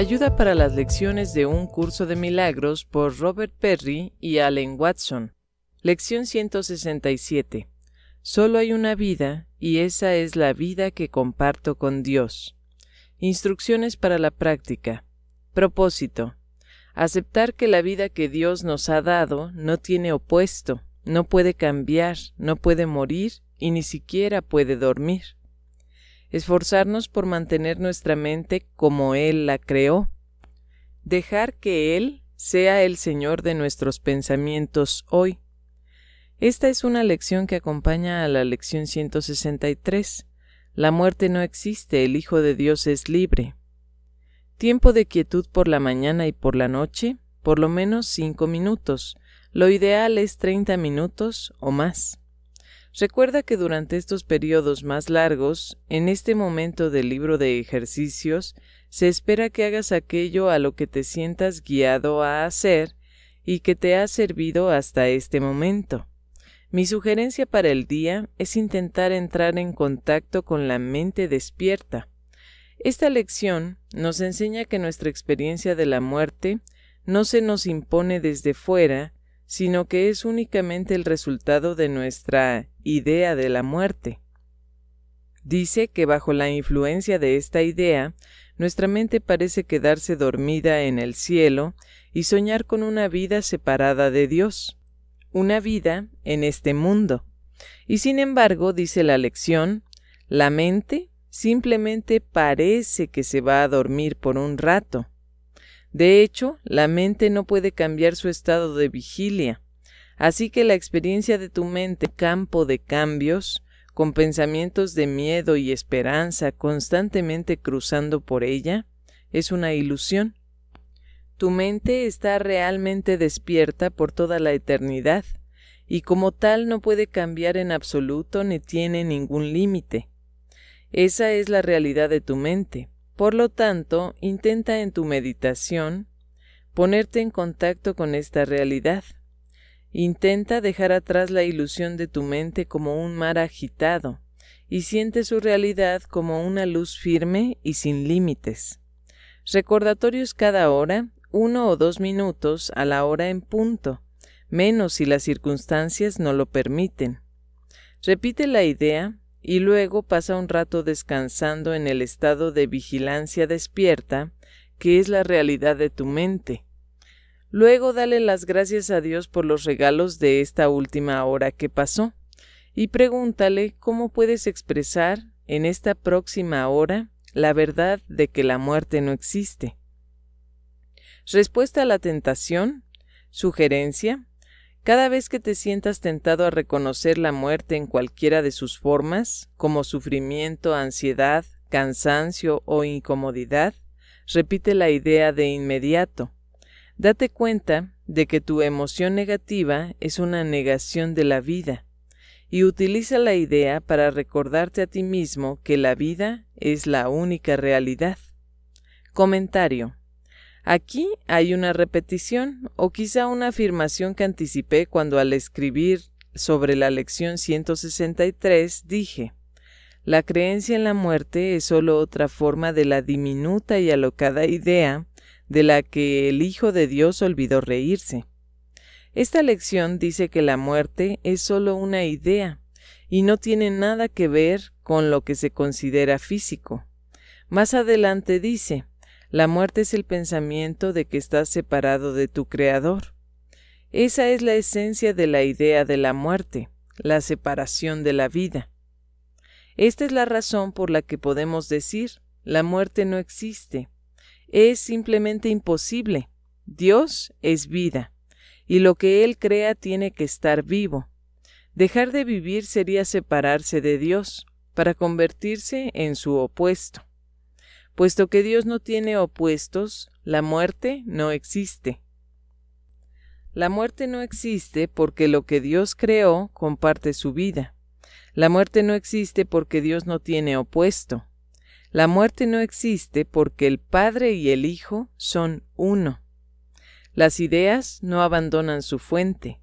Ayuda para las lecciones de un curso de milagros por Robert Perry y Allen Watson. Lección 167. Solo hay una vida y esa es la vida que comparto con Dios. Instrucciones para la práctica. Propósito. Aceptar que la vida que Dios nos ha dado no tiene opuesto, no puede cambiar, no puede morir y ni siquiera puede dormir esforzarnos por mantener nuestra mente como Él la creó, dejar que Él sea el Señor de nuestros pensamientos hoy. Esta es una lección que acompaña a la lección 163. La muerte no existe, el Hijo de Dios es libre. Tiempo de quietud por la mañana y por la noche, por lo menos cinco minutos. Lo ideal es 30 minutos o más. Recuerda que durante estos periodos más largos, en este momento del libro de ejercicios, se espera que hagas aquello a lo que te sientas guiado a hacer y que te ha servido hasta este momento. Mi sugerencia para el día es intentar entrar en contacto con la mente despierta. Esta lección nos enseña que nuestra experiencia de la muerte no se nos impone desde fuera, sino que es únicamente el resultado de nuestra idea de la muerte. Dice que bajo la influencia de esta idea, nuestra mente parece quedarse dormida en el cielo y soñar con una vida separada de Dios, una vida en este mundo. Y sin embargo, dice la lección, la mente simplemente parece que se va a dormir por un rato, de hecho, la mente no puede cambiar su estado de vigilia. Así que la experiencia de tu mente, campo de cambios, con pensamientos de miedo y esperanza constantemente cruzando por ella, es una ilusión. Tu mente está realmente despierta por toda la eternidad, y como tal no puede cambiar en absoluto ni tiene ningún límite. Esa es la realidad de tu mente, por lo tanto, intenta en tu meditación ponerte en contacto con esta realidad. Intenta dejar atrás la ilusión de tu mente como un mar agitado y siente su realidad como una luz firme y sin límites. Recordatorios cada hora, uno o dos minutos a la hora en punto, menos si las circunstancias no lo permiten. Repite la idea y luego pasa un rato descansando en el estado de vigilancia despierta, que es la realidad de tu mente. Luego dale las gracias a Dios por los regalos de esta última hora que pasó y pregúntale cómo puedes expresar en esta próxima hora la verdad de que la muerte no existe. Respuesta a la tentación, sugerencia, cada vez que te sientas tentado a reconocer la muerte en cualquiera de sus formas, como sufrimiento, ansiedad, cansancio o incomodidad, repite la idea de inmediato. Date cuenta de que tu emoción negativa es una negación de la vida, y utiliza la idea para recordarte a ti mismo que la vida es la única realidad. Comentario Aquí hay una repetición o quizá una afirmación que anticipé cuando al escribir sobre la lección 163 dije, la creencia en la muerte es sólo otra forma de la diminuta y alocada idea de la que el Hijo de Dios olvidó reírse. Esta lección dice que la muerte es sólo una idea y no tiene nada que ver con lo que se considera físico. Más adelante dice, la muerte es el pensamiento de que estás separado de tu Creador. Esa es la esencia de la idea de la muerte, la separación de la vida. Esta es la razón por la que podemos decir, la muerte no existe, es simplemente imposible. Dios es vida, y lo que Él crea tiene que estar vivo. Dejar de vivir sería separarse de Dios, para convertirse en su opuesto. Puesto que Dios no tiene opuestos, la muerte no existe. La muerte no existe porque lo que Dios creó comparte su vida. La muerte no existe porque Dios no tiene opuesto. La muerte no existe porque el Padre y el Hijo son uno. Las ideas no abandonan su fuente.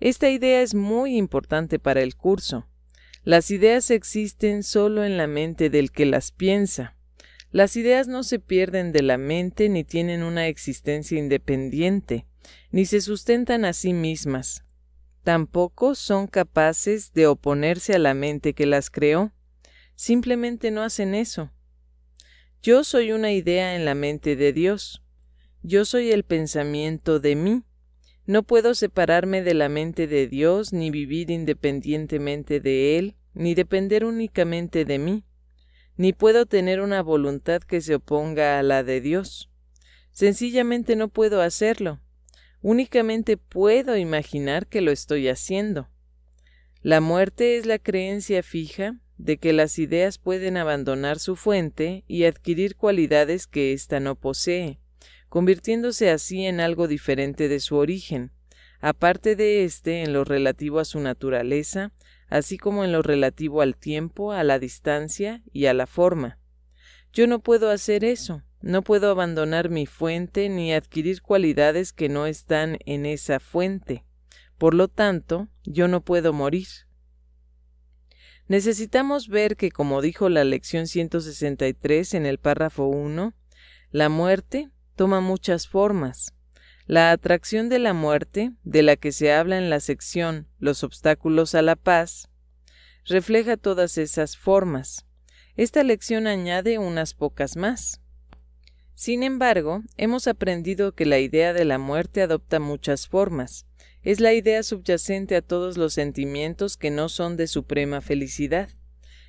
Esta idea es muy importante para el curso. Las ideas existen solo en la mente del que las piensa. Las ideas no se pierden de la mente ni tienen una existencia independiente, ni se sustentan a sí mismas. Tampoco son capaces de oponerse a la mente que las creó. Simplemente no hacen eso. Yo soy una idea en la mente de Dios. Yo soy el pensamiento de mí. No puedo separarme de la mente de Dios, ni vivir independientemente de Él, ni depender únicamente de mí ni puedo tener una voluntad que se oponga a la de Dios. Sencillamente no puedo hacerlo. Únicamente puedo imaginar que lo estoy haciendo. La muerte es la creencia fija de que las ideas pueden abandonar su fuente y adquirir cualidades que ésta no posee, convirtiéndose así en algo diferente de su origen, aparte de éste en lo relativo a su naturaleza, así como en lo relativo al tiempo, a la distancia y a la forma. Yo no puedo hacer eso, no puedo abandonar mi fuente ni adquirir cualidades que no están en esa fuente. Por lo tanto, yo no puedo morir. Necesitamos ver que, como dijo la lección 163 en el párrafo 1, la muerte toma muchas formas. La atracción de la muerte, de la que se habla en la sección Los obstáculos a la paz, refleja todas esas formas. Esta lección añade unas pocas más. Sin embargo, hemos aprendido que la idea de la muerte adopta muchas formas. Es la idea subyacente a todos los sentimientos que no son de suprema felicidad.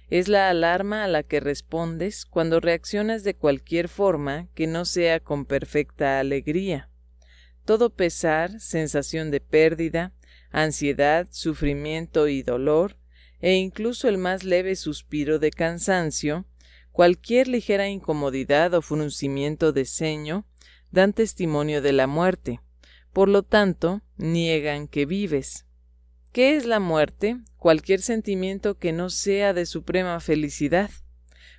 Es la alarma a la que respondes cuando reaccionas de cualquier forma que no sea con perfecta alegría todo pesar, sensación de pérdida, ansiedad, sufrimiento y dolor, e incluso el más leve suspiro de cansancio, cualquier ligera incomodidad o fruncimiento de ceño, dan testimonio de la muerte. Por lo tanto, niegan que vives. ¿Qué es la muerte? Cualquier sentimiento que no sea de suprema felicidad.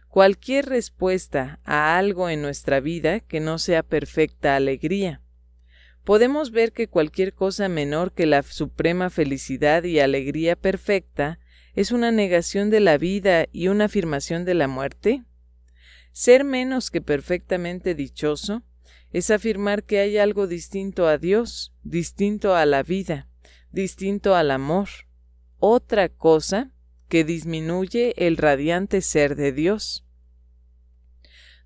Cualquier respuesta a algo en nuestra vida que no sea perfecta alegría podemos ver que cualquier cosa menor que la suprema felicidad y alegría perfecta es una negación de la vida y una afirmación de la muerte? Ser menos que perfectamente dichoso es afirmar que hay algo distinto a Dios, distinto a la vida, distinto al amor, otra cosa que disminuye el radiante ser de Dios.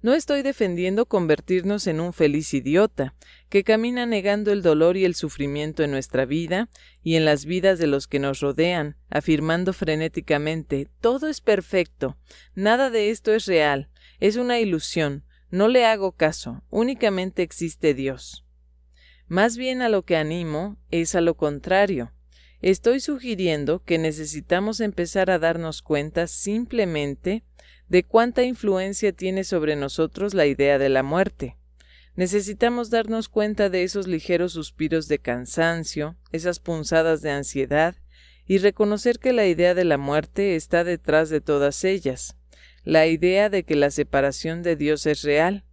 No estoy defendiendo convertirnos en un feliz idiota, que camina negando el dolor y el sufrimiento en nuestra vida y en las vidas de los que nos rodean, afirmando frenéticamente todo es perfecto, nada de esto es real, es una ilusión, no le hago caso, únicamente existe Dios. Más bien a lo que animo es a lo contrario. Estoy sugiriendo que necesitamos empezar a darnos cuenta simplemente de cuánta influencia tiene sobre nosotros la idea de la muerte. Necesitamos darnos cuenta de esos ligeros suspiros de cansancio, esas punzadas de ansiedad, y reconocer que la idea de la muerte está detrás de todas ellas, la idea de que la separación de Dios es real,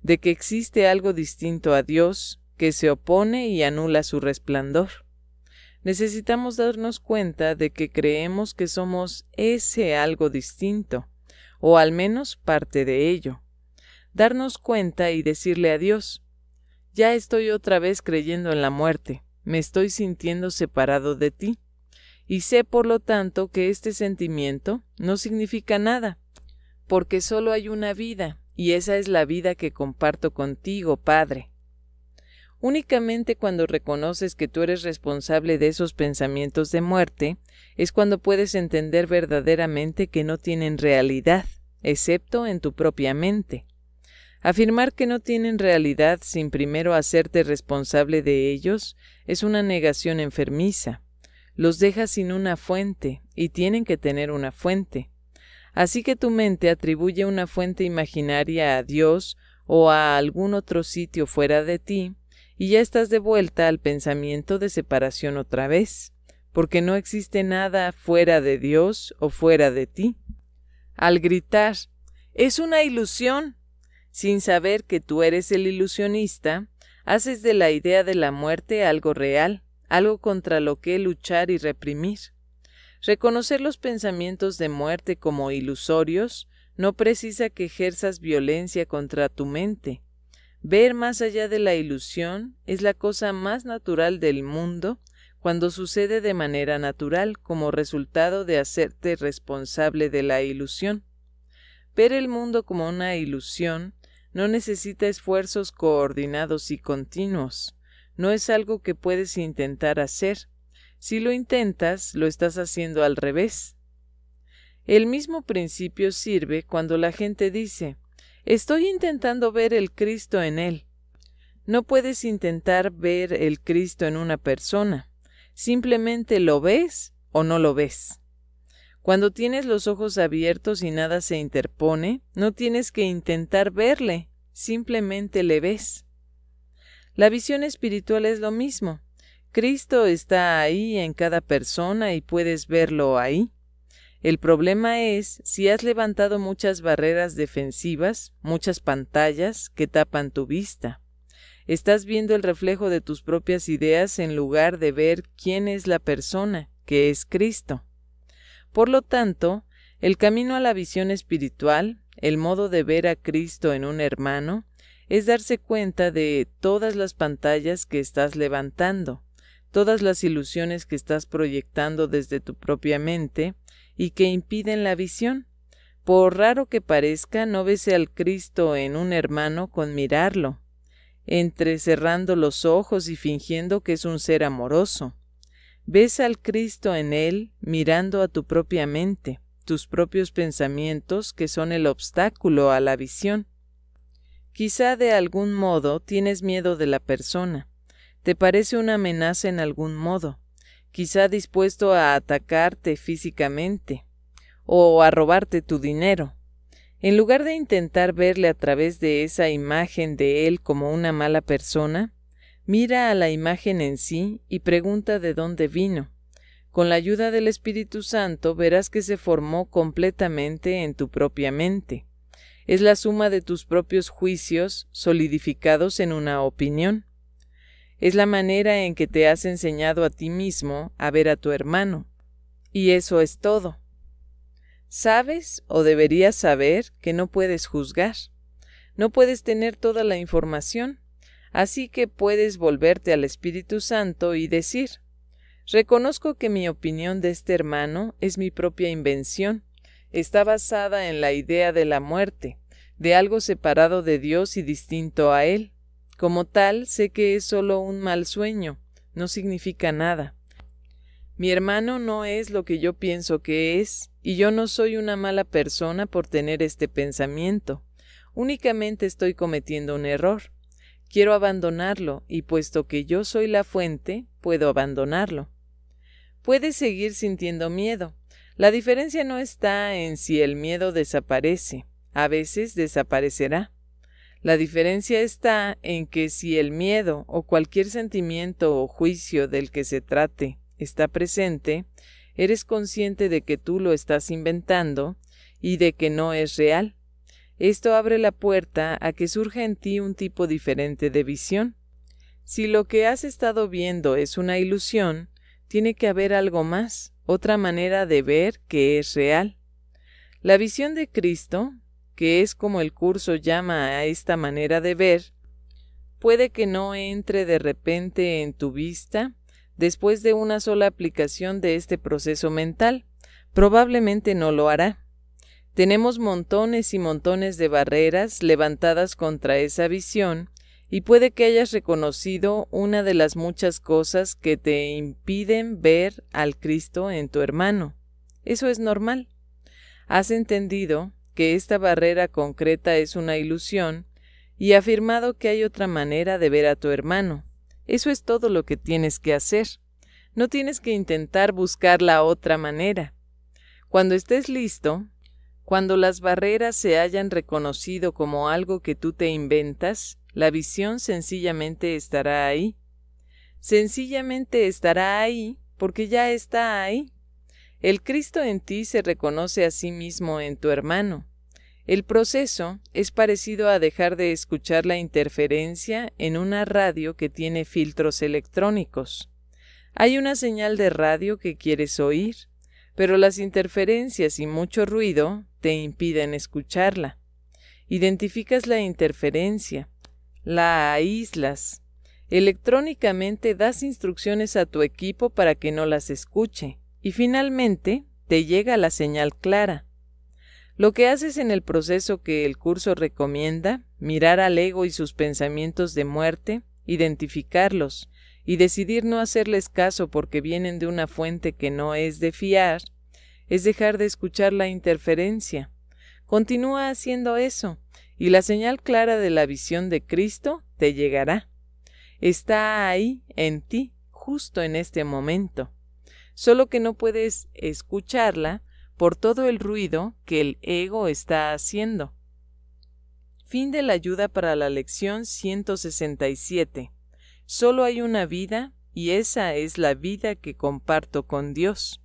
de que existe algo distinto a Dios, que se opone y anula su resplandor. Necesitamos darnos cuenta de que creemos que somos ese algo distinto, o al menos parte de ello. Darnos cuenta y decirle a Dios, ya estoy otra vez creyendo en la muerte, me estoy sintiendo separado de ti, y sé por lo tanto que este sentimiento no significa nada, porque solo hay una vida, y esa es la vida que comparto contigo, Padre. Únicamente cuando reconoces que tú eres responsable de esos pensamientos de muerte, es cuando puedes entender verdaderamente que no tienen realidad, excepto en tu propia mente. Afirmar que no tienen realidad sin primero hacerte responsable de ellos es una negación enfermiza. Los dejas sin una fuente, y tienen que tener una fuente. Así que tu mente atribuye una fuente imaginaria a Dios o a algún otro sitio fuera de ti, y ya estás de vuelta al pensamiento de separación otra vez, porque no existe nada fuera de Dios o fuera de ti. Al gritar, es una ilusión, sin saber que tú eres el ilusionista, haces de la idea de la muerte algo real, algo contra lo que luchar y reprimir. Reconocer los pensamientos de muerte como ilusorios no precisa que ejerzas violencia contra tu mente, Ver más allá de la ilusión es la cosa más natural del mundo cuando sucede de manera natural como resultado de hacerte responsable de la ilusión. Ver el mundo como una ilusión no necesita esfuerzos coordinados y continuos. No es algo que puedes intentar hacer. Si lo intentas, lo estás haciendo al revés. El mismo principio sirve cuando la gente dice Estoy intentando ver el Cristo en él. No puedes intentar ver el Cristo en una persona. Simplemente lo ves o no lo ves. Cuando tienes los ojos abiertos y nada se interpone, no tienes que intentar verle, simplemente le ves. La visión espiritual es lo mismo. Cristo está ahí en cada persona y puedes verlo ahí. El problema es si has levantado muchas barreras defensivas, muchas pantallas que tapan tu vista. Estás viendo el reflejo de tus propias ideas en lugar de ver quién es la persona, que es Cristo. Por lo tanto, el camino a la visión espiritual, el modo de ver a Cristo en un hermano, es darse cuenta de todas las pantallas que estás levantando, todas las ilusiones que estás proyectando desde tu propia mente, y que impiden la visión. Por raro que parezca, no vese al Cristo en un hermano con mirarlo, entrecerrando los ojos y fingiendo que es un ser amoroso. Ves al Cristo en él mirando a tu propia mente, tus propios pensamientos que son el obstáculo a la visión. Quizá de algún modo tienes miedo de la persona, te parece una amenaza en algún modo, quizá dispuesto a atacarte físicamente o a robarte tu dinero. En lugar de intentar verle a través de esa imagen de él como una mala persona, mira a la imagen en sí y pregunta de dónde vino. Con la ayuda del Espíritu Santo verás que se formó completamente en tu propia mente. Es la suma de tus propios juicios solidificados en una opinión es la manera en que te has enseñado a ti mismo a ver a tu hermano. Y eso es todo. Sabes o deberías saber que no puedes juzgar. No puedes tener toda la información. Así que puedes volverte al Espíritu Santo y decir, reconozco que mi opinión de este hermano es mi propia invención, está basada en la idea de la muerte, de algo separado de Dios y distinto a Él. Como tal, sé que es solo un mal sueño, no significa nada. Mi hermano no es lo que yo pienso que es, y yo no soy una mala persona por tener este pensamiento. Únicamente estoy cometiendo un error. Quiero abandonarlo, y puesto que yo soy la fuente, puedo abandonarlo. Puedes seguir sintiendo miedo. La diferencia no está en si el miedo desaparece. A veces desaparecerá. La diferencia está en que si el miedo o cualquier sentimiento o juicio del que se trate está presente, eres consciente de que tú lo estás inventando y de que no es real. Esto abre la puerta a que surja en ti un tipo diferente de visión. Si lo que has estado viendo es una ilusión, tiene que haber algo más, otra manera de ver que es real. La visión de Cristo que es como el curso llama a esta manera de ver, puede que no entre de repente en tu vista después de una sola aplicación de este proceso mental. Probablemente no lo hará. Tenemos montones y montones de barreras levantadas contra esa visión y puede que hayas reconocido una de las muchas cosas que te impiden ver al Cristo en tu hermano. Eso es normal. Has entendido que esta barrera concreta es una ilusión y afirmado que hay otra manera de ver a tu hermano. Eso es todo lo que tienes que hacer. No tienes que intentar buscar la otra manera. Cuando estés listo, cuando las barreras se hayan reconocido como algo que tú te inventas, la visión sencillamente estará ahí. Sencillamente estará ahí porque ya está ahí. El Cristo en ti se reconoce a sí mismo en tu hermano. El proceso es parecido a dejar de escuchar la interferencia en una radio que tiene filtros electrónicos. Hay una señal de radio que quieres oír, pero las interferencias y mucho ruido te impiden escucharla. Identificas la interferencia, la aíslas. Electrónicamente das instrucciones a tu equipo para que no las escuche y finalmente te llega la señal clara. Lo que haces en el proceso que el curso recomienda, mirar al ego y sus pensamientos de muerte, identificarlos y decidir no hacerles caso porque vienen de una fuente que no es de fiar, es dejar de escuchar la interferencia. Continúa haciendo eso, y la señal clara de la visión de Cristo te llegará. Está ahí en ti justo en este momento solo que no puedes escucharla por todo el ruido que el ego está haciendo. Fin de la ayuda para la lección 167. Solo hay una vida y esa es la vida que comparto con Dios.